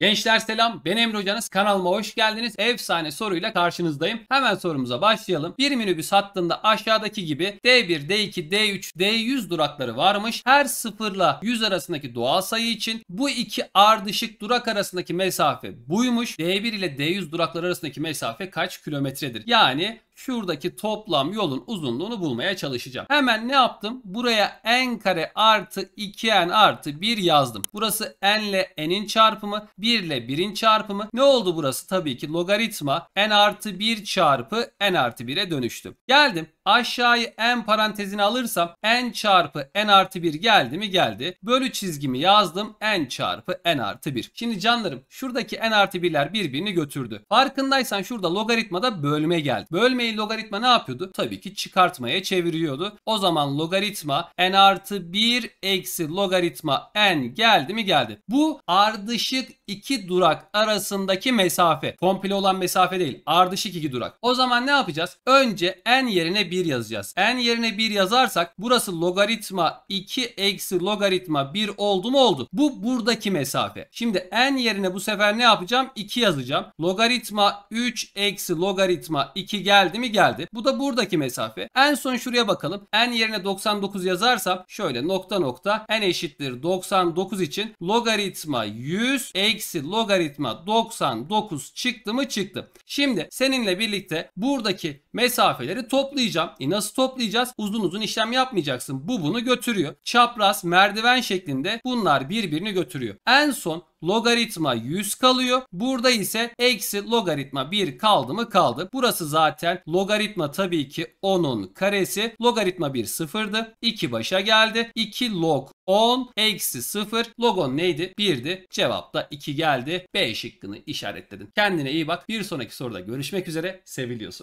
Gençler selam ben Emre Hocanız kanalıma hoş geldiniz. Efsane soruyla karşınızdayım. Hemen sorumuza başlayalım. Bir minibüs hattında aşağıdaki gibi D1, D2, D3, D100 durakları varmış. Her sıfırla 100 arasındaki doğal sayı için bu iki ardışık durak arasındaki mesafe buymuş. D1 ile D100 durakları arasındaki mesafe kaç kilometredir? Yani şuradaki toplam yolun uzunluğunu bulmaya çalışacağım. Hemen ne yaptım? Buraya n kare artı 2n artı 1 yazdım. Burası n ile n'in çarpımı, 1 ile 1'in çarpımı. Ne oldu burası? Tabii ki logaritma n artı 1 çarpı n artı 1'e dönüştüm. Geldim. Aşağıyı n parantezine alırsam n çarpı n artı 1 geldi mi geldi. Bölü çizgimi yazdım n çarpı n artı 1. Şimdi canlarım şuradaki n artı 1'ler birbirini götürdü. Farkındaysan şurada logaritmada bölme geldi. Bölme Paylaşmayı logaritma ne yapıyordu? Tabii ki çıkartmaya çeviriyordu. O zaman logaritma n artı 1 eksi logaritma n geldi mi geldi. Bu ardışık iki durak arasındaki mesafe. Komple olan mesafe değil. Ardışık iki durak. O zaman ne yapacağız? Önce n yerine 1 yazacağız. n yerine 1 yazarsak burası logaritma 2 eksi logaritma 1 oldu mu oldu. Bu buradaki mesafe. Şimdi n yerine bu sefer ne yapacağım? 2 yazacağım. Logaritma 3 eksi logaritma 2 geldi geldi mi? Geldi. Bu da buradaki mesafe. En son şuraya bakalım. En yerine 99 yazarsam şöyle nokta nokta en eşittir 99 için logaritma 100 eksi logaritma 99 çıktı mı? Çıktı. Şimdi seninle birlikte buradaki mesafeleri toplayacağım. E nasıl toplayacağız? Uzun uzun işlem yapmayacaksın. Bu bunu götürüyor. Çapraz merdiven şeklinde bunlar birbirini götürüyor. En son logaritma 100 kalıyor. Burada ise eksi logaritma 1 kaldı mı kaldı. Burası zaten logaritma tabii ki 10'un karesi. Logaritma 1 sıfırdı. 2 başa geldi. 2 log 10 eksi 0 logon neydi? 1'di. Cevap da 2 geldi. B şıkkını işaretledin. Kendine iyi bak. Bir sonraki soruda görüşmek üzere. Seviliyorsun.